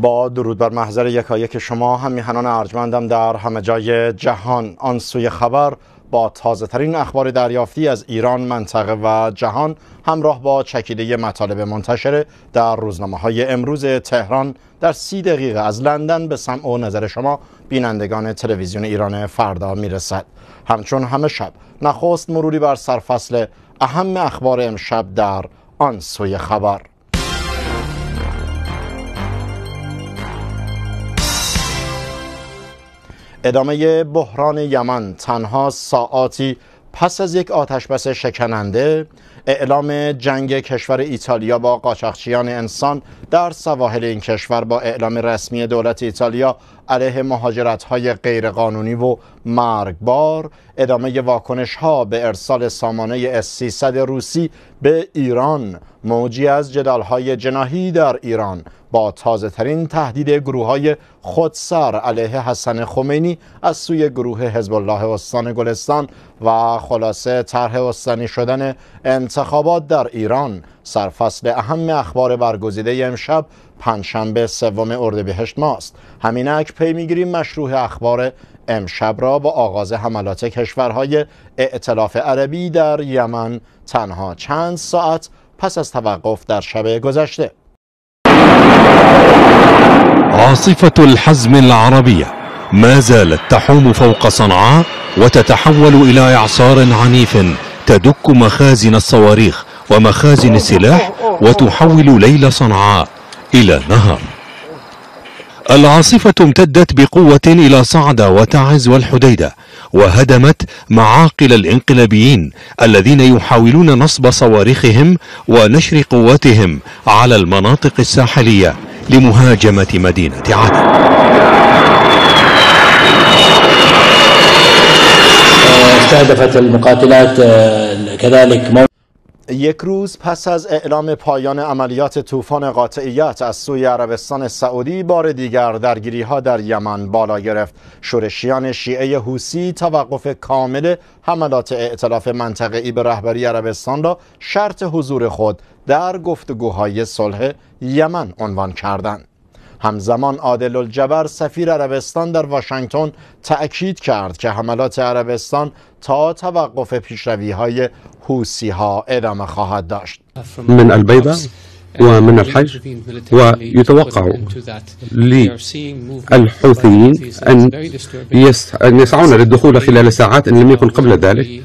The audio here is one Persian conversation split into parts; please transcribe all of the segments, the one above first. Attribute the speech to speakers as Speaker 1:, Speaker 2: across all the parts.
Speaker 1: با درود بر محضر یکایک شما میهنان ارجمندم در همه جای جهان آن سوی خبر با تازه ترین اخبار دریافتی از ایران منطقه و جهان همراه با چکیده مطالب منتشر در روزنامه های امروز تهران در سی دقیقه از لندن به سمع و نظر شما بینندگان تلویزیون ایران فردا میرسد همچون همه شب نخست مروری بر سرفصل اهم اخبار امشب در آن سوی خبر ادامه بحران یمن تنها ساعاتی پس از یک آتشبس شکننده اعلام جنگ کشور ایتالیا با قاچاقچیان انسان در سواحل این کشور با اعلام رسمی دولت ایتالیا علیه مهاجرت های غیرقانونی و مرگبار ادامه واکنش ها به ارسال سامانه اس 300 روسی به ایران موجی از جدال های جناهی در ایران با تازه ترین تهدید گروه های خودسر علیه حسن خمینی از سوی گروه حزب الله استان گلستان و خلاصه طرح استانی شدن انتخابات در ایران سرفصل اهم اخبار برگزیده امشب پنجشنبه سوم اردیبهشت ماست همینک پی میگیریم مشروع اخبار امشب را با آغاز حملات کشورهای ائتلاف عربی در یمن تنها چند ساعت پس از توقف در شب گذشته عاصفة الحزم العربية ما زالت تحوم فوق صنعاء وتتحول إلى إعصار عنيف تدك مخازن الصواريخ ومخازن السلاح وتحول ليل صنعاء إلى نهر العاصفة امتدت بقوة إلى صعدة وتعز والحديدة وهدمت معاقل الانقلابيين الذين يحاولون نصب صواريخهم ونشر قواتهم على المناطق الساحلية لمهاجمة مدينة عدن
Speaker 2: آه، استهدفت المقاتلات آه، كذلك
Speaker 1: یک روز پس از اعلام پایان عملیات طوفان قاطعیت از سوی عربستان سعودی بار دیگر درگیری ها در یمن بالا گرفت شورشیان شیعه حوسی توقف کامل حملات ائتلاف منطقه‌ای به رهبری عربستان را شرط حضور خود در گفتگوهای صلح یمن عنوان کردند همزمان عادل الجبر سفیر عربستان در واشنگتن تأکید کرد که حملات عربستان تا توقف پیشروی های حوسی ها ادامه خواهد داشت من ومن الحج ويتوقع للحوثيين أن, أن يسعون للدخول خلال ساعات إن لم يكن قبل ذلك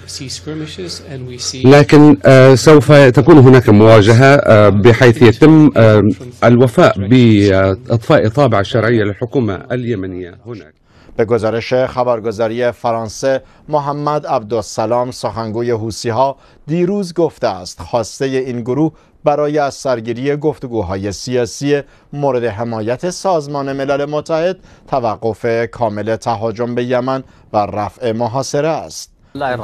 Speaker 1: لكن
Speaker 2: آه، سوف تكون هناك مواجهة آه، بحيث يتم آه، الوفاء بإطفاء طابع الشرعية للحكومة
Speaker 1: اليمنية هناك به گزارش خبرگزاری فرانسه محمد عبدالسلام سخنگوی ها دیروز گفته است خواسته این گروه برای از سرگیری گفتگوهای سیاسی مورد حمایت سازمان ملل متحد توقف کامل تهاجم به یمن و رفع محاصره است Uh,
Speaker 2: uh,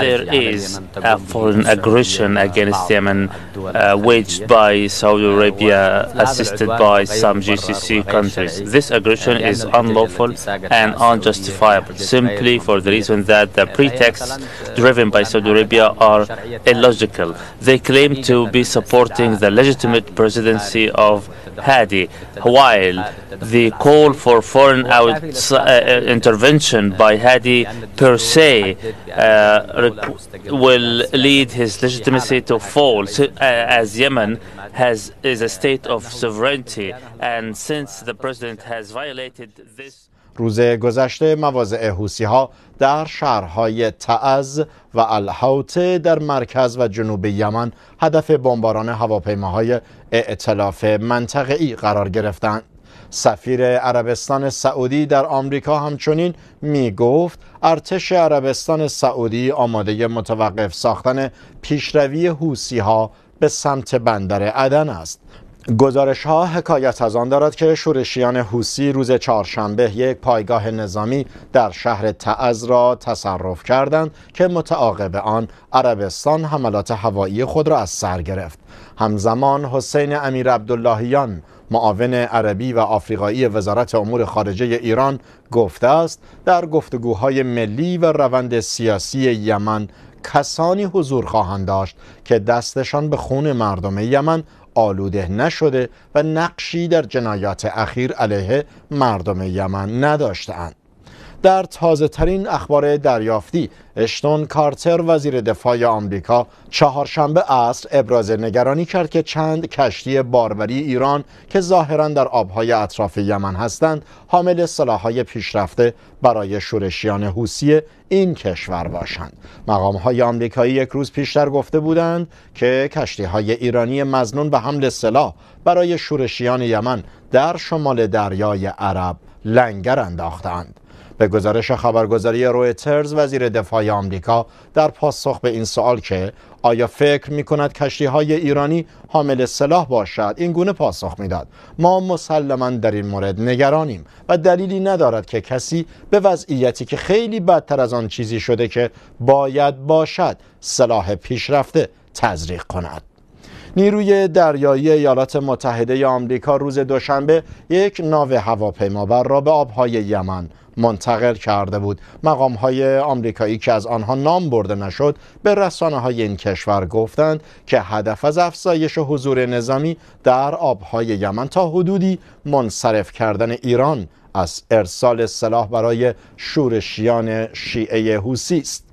Speaker 2: there is a foreign aggression uh, against Yemen uh, waged by Saudi Arabia, assisted by some GCC countries. This aggression is unlawful and unjustifiable, simply for the reason that the pretexts driven by Saudi Arabia are illogical. They claim to be supporting the legitimate presidency of Hadi, while the call for foreign uh, uh, intervention by Hadi per se uh, will lead his legitimacy to fall, so, uh, as Yemen has is a state of sovereignty, and since the president has violated this.
Speaker 1: روز گذشته مواضع حوسی ها در شهرهای تعز و الحوته در مرکز و جنوب یمن هدف بمباران هواپیماهای ائتلاف ای قرار گرفتند. سفیر عربستان سعودی در آمریکا همچنین می گفت ارتش عربستان سعودی آماده متوقف ساختن پیشروی حوسی ها به سمت بندر عدن است گزارش ها حکایت از آن دارد که شورشیان حوسی روز چهارشنبه یک پایگاه نظامی در شهر تعز را تصرف کردند که متعاقب آن عربستان حملات هوایی خود را از سر گرفت همزمان حسین امیر عبداللهیان معاون عربی و آفریقایی وزارت امور خارجه ایران گفته است در گفتگوهای ملی و روند سیاسی یمن کسانی حضور خواهند داشت که دستشان به خون مردم یمن آلوده نشده و نقشی در جنایات اخیر علیه مردم یمن نداشتهاند. در تازه ترین اخبار دریافتی اشتون کارتر وزیر دفاع آمریکا چهارشنبه عصر ابراز نگرانی کرد که چند کشتی باربری ایران که ظاهرا در آبهای اطراف یمن هستند حامل سلاحهای پیشرفته برای شورشیان حوسی این کشور باشند مقام های آمریکایی یک روز پیشتر گفته بودند که کشتی های ایرانی مزنون به حمل سلاح برای شورشیان یمن در شمال دریای عرب لنگر انداختند به گزارش خبرگزاری رویترز وزیر دفاع آمریکا در پاسخ به این سوال که آیا فکر می کند کشتی های ایرانی حامل سلاح باشد این گونه پاسخ میداد ما مسلما در این مورد نگرانیم و دلیلی ندارد که کسی به وضعیتی که خیلی بدتر از آن چیزی شده که باید باشد سلاح پیشرفته تزریق کند نیروی دریایی ایالات متحده آمریکا روز دوشنبه یک ناو هواپیمابر را به آبهای یمن منتقل کرده بود مقام های آمریکایی که از آنها نام برده نشد به رسانه های این کشور گفتند که هدف از افزایش و حضور نظامی در آبهای یمن تا حدودی منصرف کردن ایران از ارسال سلاح برای شورشیان شیعه حوسی است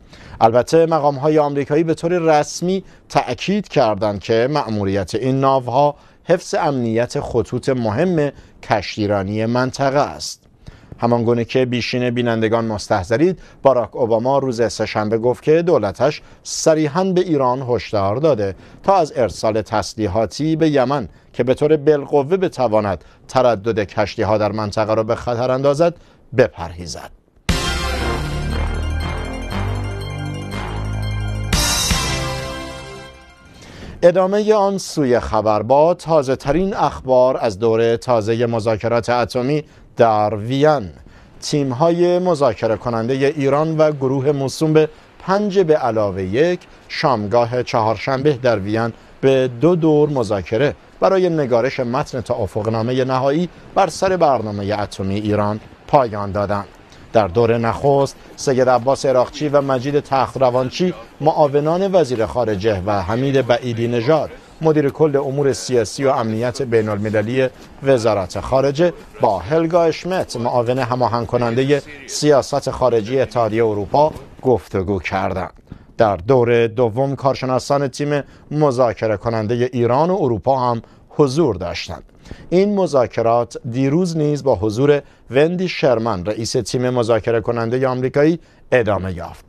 Speaker 1: البته مقام های آمریکایی به طور رسمی تأکید کردند که مأموریت این ناوها حفظ امنیت خطوط مهم کشتیرانی منطقه است گونه که بیشین بینندگان مستحضرید باراک اوباما روز سهشنبه گفت که دولتش صریحا به ایران هشدار داده تا از ارسال تسلیحاتی به یمن که به طور بالقوه بتواند تردد کشتی ها در منطقه را به خطر اندازد بپرهیزد ادامه آن سوی خبر با تازه ترین اخبار از دوره تازه مذاکرات اتمی در وین تیم های مذاکره کننده ایران و گروه موسوم به پنج به علاوه یک شامگاه چهارشنبه در وین به دو دور مذاکره برای نگارش متن توافقنامه نهایی بر سر برنامه اتمی ایران پایان دادند در دور نخست سید عباس عراقچی و مجید تخت روانچی معاونان وزیر خارجه و حمید بعیدی نژاد مدیر کل امور سیاسی و امنیت بین المللی وزارت خارجه با هلگا اشمت معاون هماهنگ کننده سیاست خارجی اتحادیه اروپا گفتگو کردند در دور دوم کارشناسان تیم مذاکره کننده ایران و اروپا هم حضور داشتند این مذاکرات دیروز نیز با حضور وندی شرمن رئیس تیم مذاکره کننده آمریکایی ادامه یافت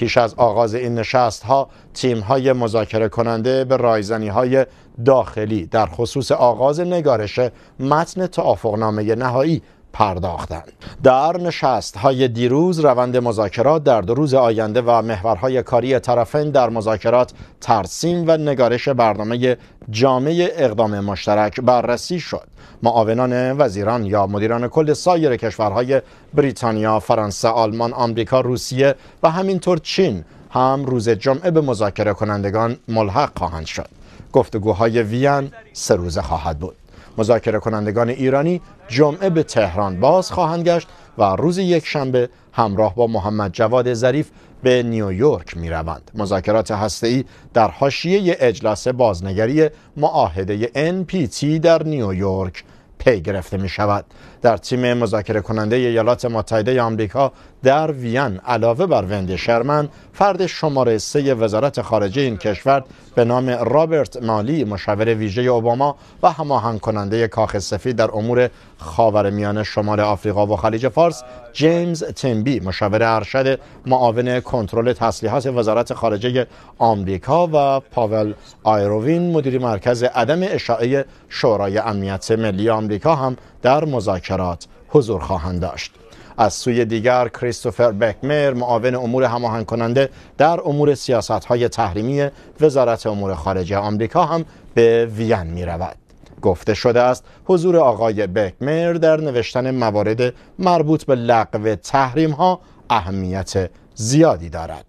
Speaker 1: پیش از آغاز این نشست ها تیم های مذاکره کننده به رایزنی های داخلی در خصوص آغاز نگارش متن توافقنامه نهایی پرداختند در نشست های دیروز روند مذاکرات در دو روز آینده و محورهای کاری طرفین در مذاکرات ترسیم و نگارش برنامه جامعه اقدام مشترک بررسی شد معاونان وزیران یا مدیران کل سایر کشورهای بریتانیا، فرانسه، آلمان، آمریکا، روسیه و همینطور چین هم روز جمعه به مذاکره کنندگان ملحق خواهند شد گفتگوهای وین سه روزه خواهد بود مذاکره کنندگان ایرانی جمعه به تهران باز خواهند گشت و روز یک شنبه همراه با محمد جواد ظریف به نیویورک می روند. مذاکرات ای در حاشیه اجلاس بازنگری معاهده NPT در نیویورک پی گرفته می شود. در تیم مذاکره کننده ایالات متحده آمریکا در وین علاوه بر وند شرمن فرد شماره سه وزارت خارجه این کشور به نام رابرت مالی مشاور ویژه اوباما و هماهنگ کننده کاخ سفید در امور خاورمیانه شمال آفریقا و خلیج فارس جیمز تنبی مشاور ارشد معاون کنترل تسلیحات وزارت خارجه آمریکا و پاول آیروین مدیر مرکز عدم اشاعه شورای امنیت ملی آمریکا هم در مذاکرات حضور خواهند داشت از سوی دیگر کریستوفر بکمر معاون امور هماهنگ کننده در امور سیاست های تحریمی وزارت امور خارجه آمریکا هم به وین می رود. گفته شده است حضور آقای بکمر در نوشتن موارد مربوط به لغو تحریم ها اهمیت زیادی دارد.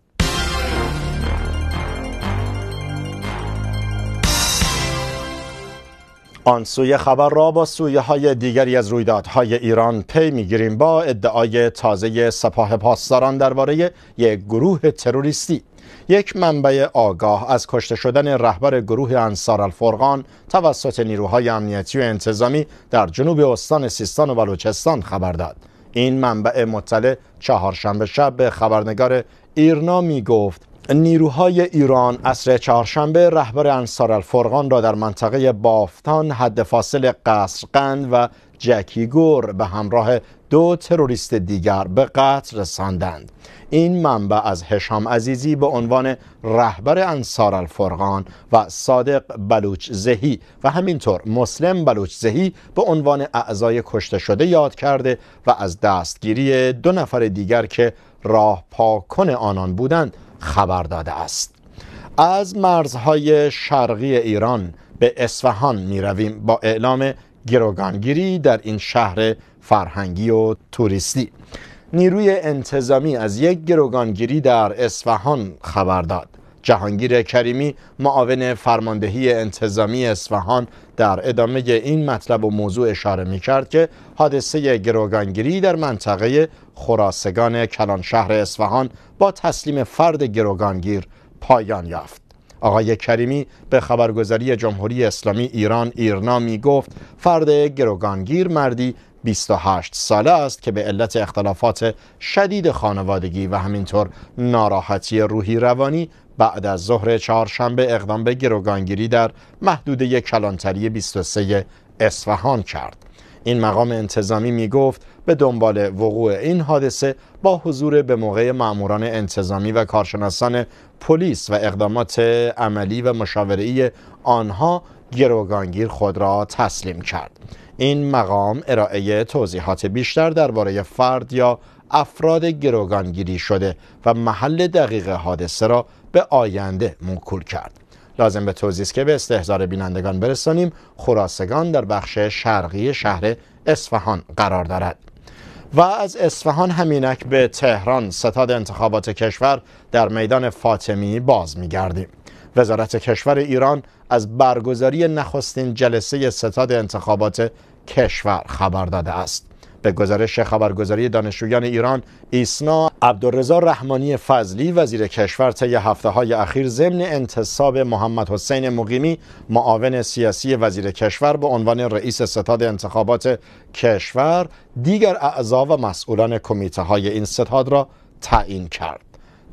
Speaker 1: آن سوی خبر را با سویه های دیگری از رویدادهای ایران پی میگیریم با ادعای تازه سپاه پاسداران درباره یک گروه تروریستی یک منبع آگاه از کشته شدن رهبر گروه انصار الفرقان توسط نیروهای امنیتی و انتظامی در جنوب استان سیستان و بلوچستان خبر داد این منبع مطلع چهارشنبه شب به خبرنگار ایرنا می گفت نیروهای ایران اصر چهارشنبه رهبر انصار الفرقان را در منطقه بافتان حد فاصل قصرقند و جکیگور به همراه دو تروریست دیگر به قتل رساندند این منبع از هشام عزیزی به عنوان رهبر انصار الفرقان و صادق بلوچ زهی و همینطور مسلم بلوچ زهی به عنوان اعضای کشته شده یاد کرده و از دستگیری دو نفر دیگر که راه پاکن آنان بودند خبر داده است از مرزهای شرقی ایران به اصفهان می رویم با اعلام گروگانگیری در این شهر فرهنگی و توریستی نیروی انتظامی از یک گروگانگیری در اصفهان خبر داد جهانگیر کریمی معاون فرماندهی انتظامی اصفهان در ادامه این مطلب و موضوع اشاره می کرد که حادثه گروگانگیری در منطقه خراسگان کلان شهر اصفهان با تسلیم فرد گروگانگیر پایان یافت آقای کریمی به خبرگزاری جمهوری اسلامی ایران ایرنا می گفت فرد گروگانگیر مردی 28 ساله است که به علت اختلافات شدید خانوادگی و همینطور ناراحتی روحی روانی بعد از ظهر چهارشنبه اقدام به گروگانگیری در محدوده کلانتری 23 اصفهان کرد. این مقام انتظامی می گفت به دنبال وقوع این حادثه با حضور به موقع ماموران انتظامی و کارشناسان پلیس و اقدامات عملی و مشاوره‌ای آنها گروگانگیر خود را تسلیم کرد این مقام ارائه توضیحات بیشتر درباره فرد یا افراد گروگانگیری شده و محل دقیق حادثه را به آینده موکول کرد لازم به توضیح است که به استحضار بینندگان برسانیم خراسگان در بخش شرقی شهر اصفهان قرار دارد و از اصفهان همینک به تهران ستاد انتخابات کشور در میدان فاطمی باز میگردیم وزارت کشور ایران از برگزاری نخستین جلسه ستاد انتخابات کشور خبر داده است به گزارش خبرگزاری دانشجویان ایران ایسنا عبدالرضا رحمانی فضلی وزیر کشور طی هفته های اخیر ضمن انتصاب محمد حسین مقیمی معاون سیاسی وزیر کشور به عنوان رئیس ستاد انتخابات کشور دیگر اعضا و مسئولان کمیته های این ستاد را تعیین کرد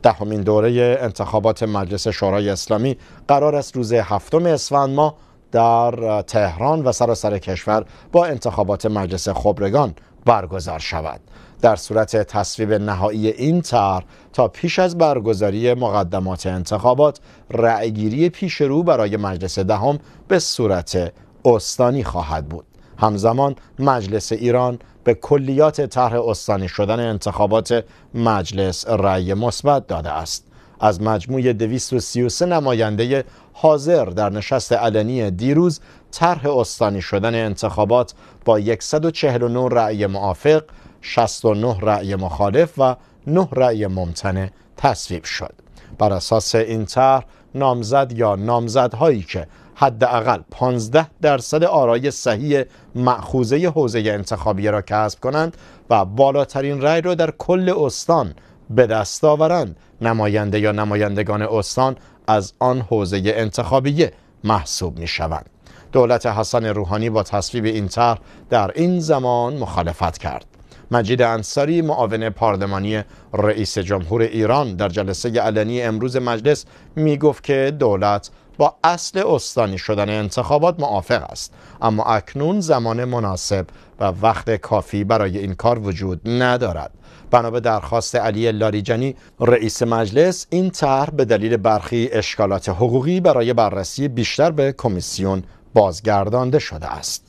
Speaker 1: دهمین ده دوره انتخابات مجلس شورای اسلامی قرار است روز هفتم اسفند ما در تهران و سراسر کشور با انتخابات مجلس خبرگان برگزار شود در صورت تصویب نهایی این طرح تا پیش از برگزاری مقدمات انتخابات رأیگیری رو برای مجلس دهم به صورت استانی خواهد بود همزمان مجلس ایران به کلیات طرح استانی شدن انتخابات مجلس رأی مثبت داده است از مجموع 233 نماینده حاضر در نشست علنی دیروز طرح استانی شدن انتخابات با 149 رأی موافق 69 رأی مخالف و 9 رأی ممتنع تصویب شد بر اساس این طرح نامزد یا نامزدهایی که حداقل 15 درصد آرای صحیح معخوزه حوزه انتخابیه را کسب کنند و بالاترین رأی را در کل استان به دست آورند نماینده یا نمایندگان استان از آن حوزه انتخابیه محسوب می شوند. دولت حسن روحانی با تصویب این طرح در این زمان مخالفت کرد مجید انصاری معاون پارلمانی رئیس جمهور ایران در جلسه علنی امروز مجلس می گفت که دولت با اصل استانی شدن انتخابات موافق است اما اکنون زمان مناسب و وقت کافی برای این کار وجود ندارد بنا به درخواست علی لاریجانی رئیس مجلس این طرح به دلیل برخی اشکالات حقوقی برای بررسی بیشتر به کمیسیون بازگردانده شده است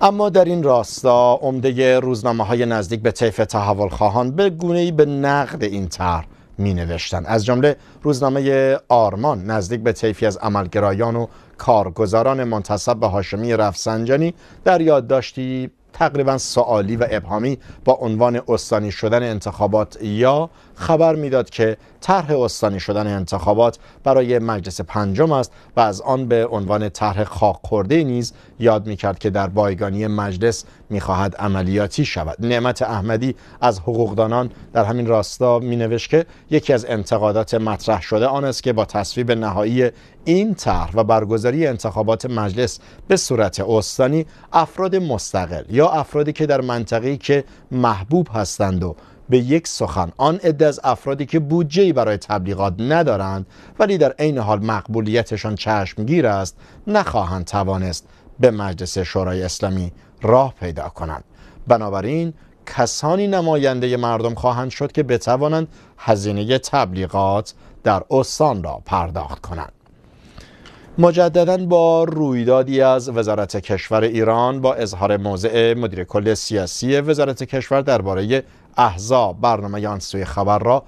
Speaker 1: اما در این راستا عمده روزنامه های نزدیک به طیف تحولخواهان به گونه ای به نقد این طرح می نوشتن. از جمله روزنامه آرمان نزدیک به طیفی از عملگرایان و کارگزاران منتصب به هاشمی رفسنجانی در یادداشتی تقریبا سوالی و ابهامی با عنوان استانی شدن انتخابات یا خبر میداد که طرح استانی شدن انتخابات برای مجلس پنجم است و از آن به عنوان طرح خاک نیز یاد کرد که در بایگانی مجلس خواهد عملیاتی شود نعمت احمدی از حقوقدانان در همین راستا مینوشت که یکی از انتقادات مطرح شده آن است که با تصویب نهایی این طرح و برگزاری انتخابات مجلس به صورت استانی افراد مستقل یا افرادی که در منطقه‌ای که محبوب هستند و به یک سخن آن عده از افرادی که بودجه برای تبلیغات ندارند ولی در عین حال مقبولیتشان چشمگیر است نخواهند توانست به مجلس شورای اسلامی راه پیدا کنند بنابراین کسانی نماینده مردم خواهند شد که بتوانند هزینه تبلیغات در استان را پرداخت کنند مجددا با رویدادی از وزارت کشور ایران با اظهار موضع مدیر کل سیاسی وزارت کشور درباره احزاب برنامه آن سوی خبر را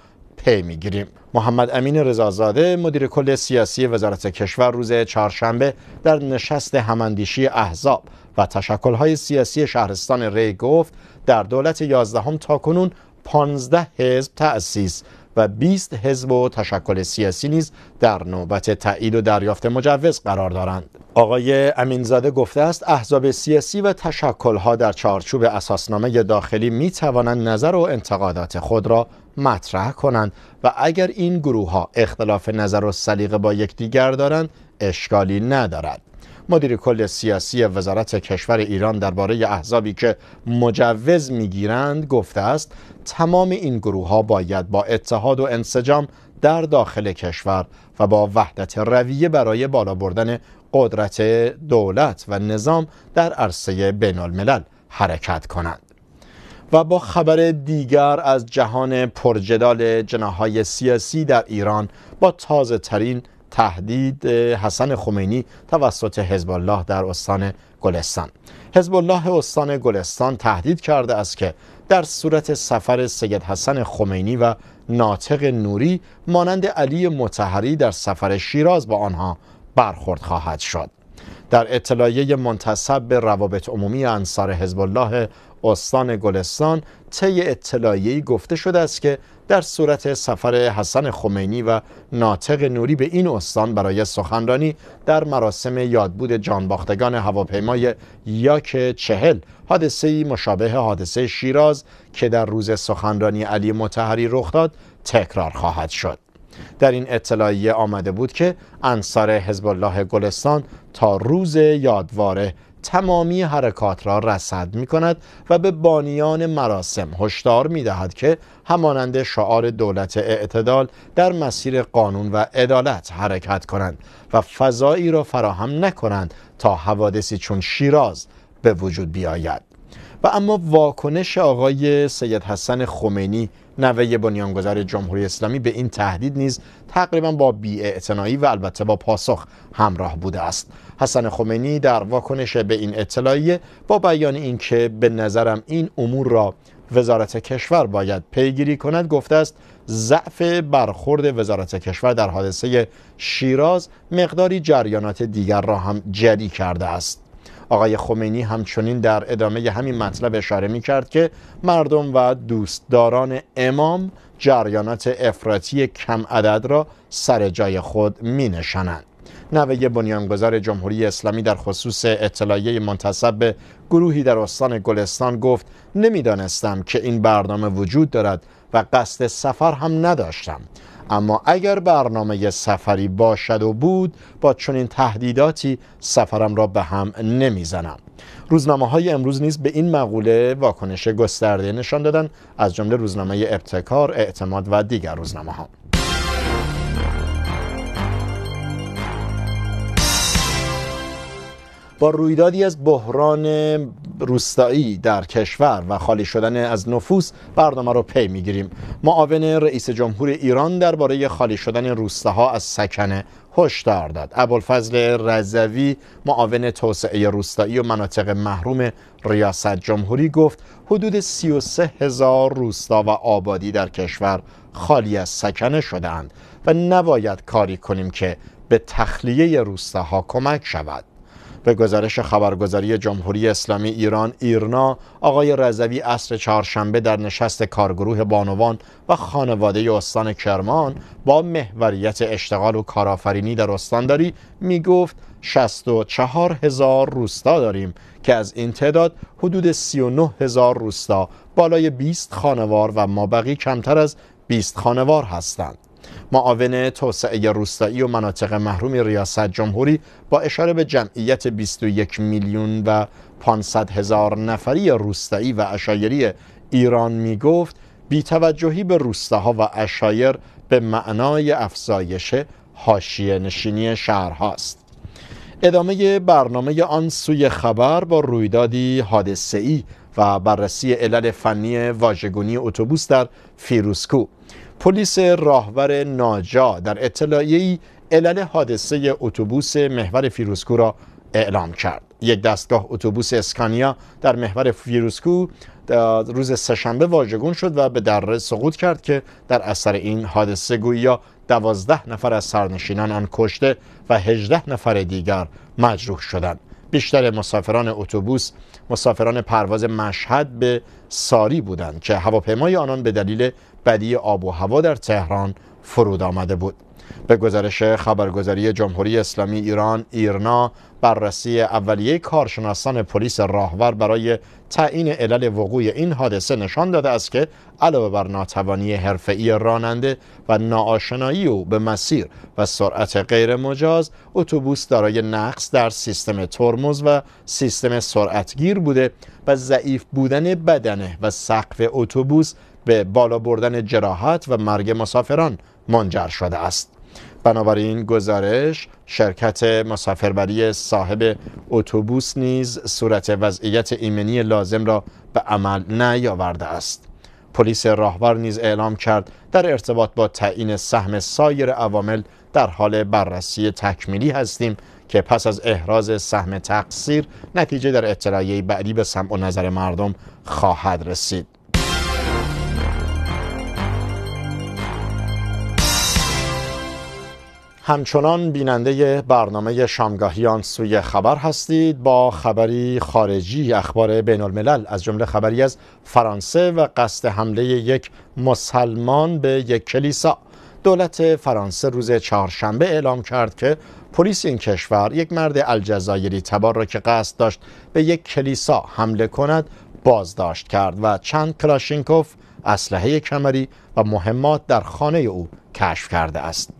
Speaker 1: پی میگیریم محمد امین رضازاده مدیر کل سیاسی وزارت کشور روز چهارشنبه در نشست هماندیشی احزاب و تشکلهای سیاسی شهرستان ری گفت در دولت یازدهم تا کنون 15 حزب تأسیس و 20 حزب و تشکل سیاسی نیز در نوبت تایید و دریافت مجوز قرار دارند آقای امینزاده گفته است احزاب سیاسی و تشکلها در چارچوب اساسنامه داخلی می توانند نظر و انتقادات خود را مطرح کنند و اگر این گروه ها اختلاف نظر و سلیقه با یکدیگر دارند اشکالی ندارد مدیر کل سیاسی وزارت کشور ایران درباره احزابی که مجوز میگیرند گفته است تمام این گروه ها باید با اتحاد و انسجام در داخل کشور و با وحدت رویه برای بالا بردن قدرت دولت و نظام در عرصه بین الملل حرکت کنند و با خبر دیگر از جهان پرجدال جناهای سیاسی در ایران با تازه ترین تهدید حسن خمینی توسط حزب الله در استان گلستان حزب الله استان گلستان تهدید کرده است که در صورت سفر سید حسن خمینی و ناطق نوری مانند علی متحری در سفر شیراز با آنها برخورد خواهد شد در اطلاعیه منتصب به روابط عمومی انصار حزب الله استان گلستان طی اطلاعیه‌ای گفته شده است که در صورت سفر حسن خمینی و ناطق نوری به این استان برای سخنرانی در مراسم یادبود جانباختگان هواپیمای یاک چهل حادثه مشابه حادثه شیراز که در روز سخنرانی علی متحری رخ داد تکرار خواهد شد در این اطلاعیه آمده بود که انصار حزب الله گلستان تا روز یادواره تمامی حرکات را رصد می کند و به بانیان مراسم هشدار می دهد که همانند شعار دولت اعتدال در مسیر قانون و عدالت حرکت کنند و فضایی را فراهم نکنند تا حوادثی چون شیراز به وجود بیاید اما واکنش آقای سید حسن خمینی نوه بنیانگذار جمهوری اسلامی به این تهدید نیز تقریبا با بیاعتنایی و البته با پاسخ همراه بوده است حسن خمینی در واکنش به این اطلاعیه با بیان اینکه به نظرم این امور را وزارت کشور باید پیگیری کند گفته است ضعف برخورد وزارت کشور در حادثه شیراز مقداری جریانات دیگر را هم جدی کرده است آقای خمینی همچنین در ادامه همین مطلب اشاره می کرد که مردم و دوستداران امام جریانات افراطی کم عدد را سر جای خود می نشنند. نوه بنیانگذار جمهوری اسلامی در خصوص اطلاعیه منتصب به گروهی در استان گلستان گفت نمیدانستم که این برنامه وجود دارد و قصد سفر هم نداشتم اما اگر برنامه سفری باشد و بود با چنین تهدیداتی سفرم را به هم نمیزنم روزنامه های امروز نیز به این مقوله واکنش گسترده نشان دادن از جمله روزنامه ابتکار اعتماد و دیگر روزنامه ها با رویدادی از بحران روستایی در کشور و خالی شدن از نفوس برنامه رو پی میگیریم معاون رئیس جمهور ایران درباره خالی شدن روستاها از سکنه هشدار داد ابوالفضل رضوی معاون توسعه روستایی و مناطق محروم ریاست جمهوری گفت حدود 33 هزار روستا و آبادی در کشور خالی از سکنه شدهاند و نباید کاری کنیم که به تخلیه روستاها کمک شود به گزارش خبرگزاری جمهوری اسلامی ایران ایرنا آقای رضوی اصر چهارشنبه در نشست کارگروه بانوان و خانواده استان کرمان با محوریت اشتغال و کارآفرینی در استانداری می گفت 64 هزار روستا داریم که از این تعداد حدود 39 هزار روستا بالای 20 خانوار و مابقی کمتر از 20 خانوار هستند. معاون توسعه روستایی و مناطق محروم ریاست جمهوری با اشاره به جمعیت 21 میلیون و 500 هزار نفری روستایی و اشایری ایران می گفت بی توجهی به روستاها و اشایر به معنای افزایش حاشیه نشینی شهرهاست ادامه برنامه آن سوی خبر با رویدادی ای و بررسی علل فنی واژگونی اتوبوس در فیروسکو پلیس راهور ناجا در ای علل حادثه اتوبوس محور فیروسکو را اعلام کرد یک دستگاه اتوبوس اسکانیا در محور فیروسکو در روز سهشنبه واژگون شد و به دره سقوط کرد که در اثر این حادثه گویا دوازده نفر از سرنشینان آن کشته و هجده نفر دیگر مجروح شدند بیشتر مسافران اتوبوس مسافران پرواز مشهد به ساری بودند که هواپیمای آنان به دلیل بدی آب و هوا در تهران فرود آمده بود به گزارش خبرگزاری جمهوری اسلامی ایران ایرنا بررسی اولیه کارشناسان پلیس راهور برای تعیین علل وقوع این حادثه نشان داده است که علاوه بر ناتوانی حرفه‌ای راننده و ناآشنایی او به مسیر و سرعت غیرمجاز اتوبوس دارای نقص در سیستم ترمز و سیستم سرعتگیر بوده و ضعیف بودن بدنه و سقف اتوبوس به بالا بردن جراحت و مرگ مسافران منجر شده است بنابراین گزارش شرکت مسافربری صاحب اتوبوس نیز صورت وضعیت ایمنی لازم را به عمل نیاورده است پلیس راهور نیز اعلام کرد در ارتباط با تعیین سهم سایر عوامل در حال بررسی تکمیلی هستیم که پس از احراز سهم تقصیر نتیجه در اطلاعیه بعدی به سمع و نظر مردم خواهد رسید همچنان بیننده برنامه شامگاهیان سوی خبر هستید با خبری خارجی اخبار بین الملل از جمله خبری از فرانسه و قصد حمله یک مسلمان به یک کلیسا دولت فرانسه روز چهارشنبه اعلام کرد که پلیس این کشور یک مرد الجزایری تبار را که قصد داشت به یک کلیسا حمله کند بازداشت کرد و چند کلاشینکوف اسلحه کمری و مهمات در خانه او کشف کرده است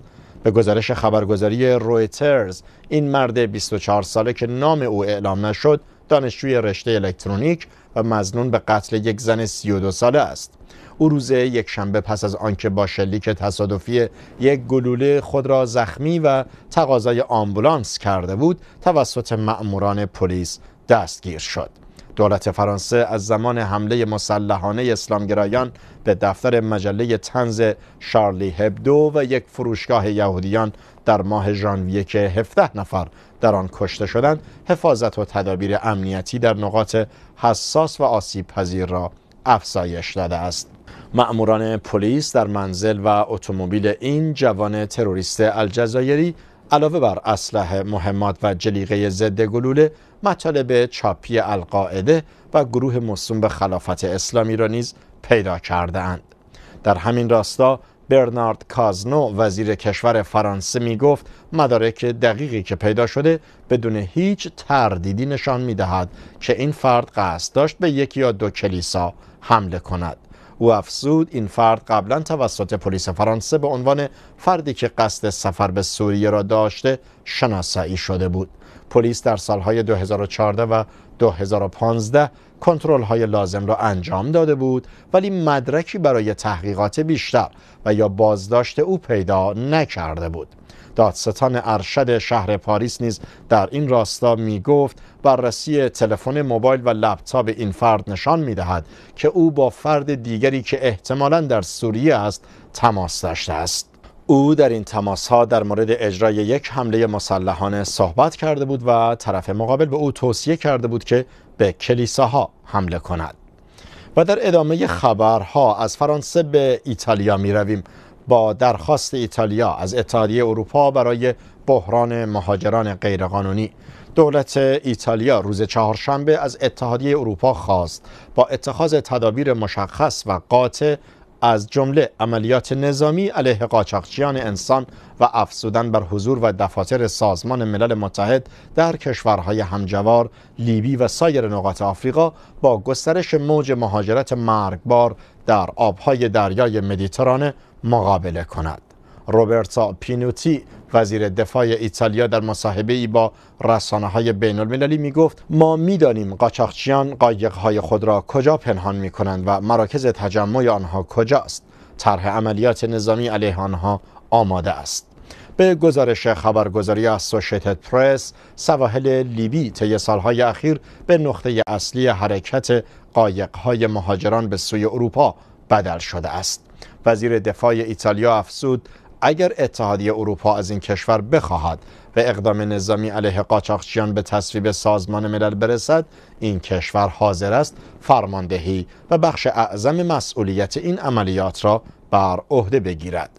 Speaker 1: به گزارش خبرگزاری رویترز این مرد 24 ساله که نام او اعلام نشد دانشجوی رشته الکترونیک و مزنون به قتل یک زن 32 ساله است او روز شنبه پس از آنکه با شلیک تصادفی یک گلوله خود را زخمی و تقاضای آمبولانس کرده بود توسط مأموران پلیس دستگیر شد دولت فرانسه از زمان حمله مسلحانه اسلامگرایان به دفتر مجله تنز شارلی هبدو و یک فروشگاه یهودیان در ماه ژانویه که 17 نفر در آن کشته شدند حفاظت و تدابیر امنیتی در نقاط حساس و آسیب پذیر را افزایش داده است مأموران پلیس در منزل و اتومبیل این جوان تروریست الجزایری علاوه بر اسلحه مهمات و جلیقه ضد گلوله مطالب چاپی القاعده و گروه مصوم به خلافت اسلامی را نیز پیدا کرده اند. در همین راستا برنارد کازنو وزیر کشور فرانسه می گفت مدارک دقیقی که پیدا شده بدون هیچ تردیدی نشان می دهد که این فرد قصد داشت به یکی یا دو کلیسا حمله کند او افزود این فرد قبلا توسط پلیس فرانسه به عنوان فردی که قصد سفر به سوریه را داشته شناسایی شده بود پلیس در سالهای 2014 و 2015 کنترل های لازم را انجام داده بود ولی مدرکی برای تحقیقات بیشتر و یا بازداشت او پیدا نکرده بود دادستان ارشد شهر پاریس نیز در این راستا می گفت بررسی تلفن موبایل و لپتاپ این فرد نشان می دهد که او با فرد دیگری که احتمالا در سوریه است تماس داشته است او در این تماس ها در مورد اجرای یک حمله مسلحانه صحبت کرده بود و طرف مقابل به او توصیه کرده بود که به کلیساها حمله کند و در ادامه خبرها از فرانسه به ایتالیا می رویم با درخواست ایتالیا از اتحادیه اروپا برای بحران مهاجران غیرقانونی دولت ایتالیا روز چهارشنبه از اتحادیه اروپا خواست با اتخاذ تدابیر مشخص و قاطع از جمله عملیات نظامی علیه قاچاقچیان انسان و افزودن بر حضور و دفاتر سازمان ملل متحد در کشورهای همجوار لیبی و سایر نقاط آفریقا با گسترش موج مهاجرت مرگبار در آبهای دریای مدیترانه مقابله کند روبرتا پینوتی وزیر دفاع ایتالیا در مصاحبه ای با رسانه های بین المللی می گفت ما میدانیم قاچاقچیان قایق های خود را کجا پنهان می کنند و مراکز تجمع آنها کجاست طرح عملیات نظامی علیه آنها آماده است به گزارش خبرگزاری اسوشیتد پرس سواحل لیبی طی سالهای اخیر به نقطه اصلی حرکت قایقهای مهاجران به سوی اروپا بدل شده است وزیر دفاع ایتالیا افزود اگر اتحادیه اروپا از این کشور بخواهد و اقدام نظامی علیه قاچاقچیان به تصویب سازمان ملل برسد این کشور حاضر است فرماندهی و بخش اعظم مسئولیت این عملیات را بر عهده بگیرد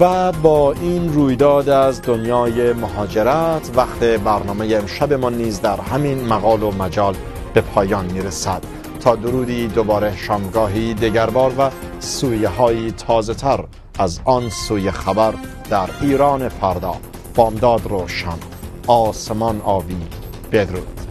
Speaker 1: و با این رویداد از دنیای مهاجرت وقت برنامه امشب ما نیز در همین مقال و مجال به پایان میرسد تا درودی دوباره شامگاهی دگربار و سویه های تازه تر از آن سوی خبر در ایران پردا بامداد روشن آسمان آبی بدرود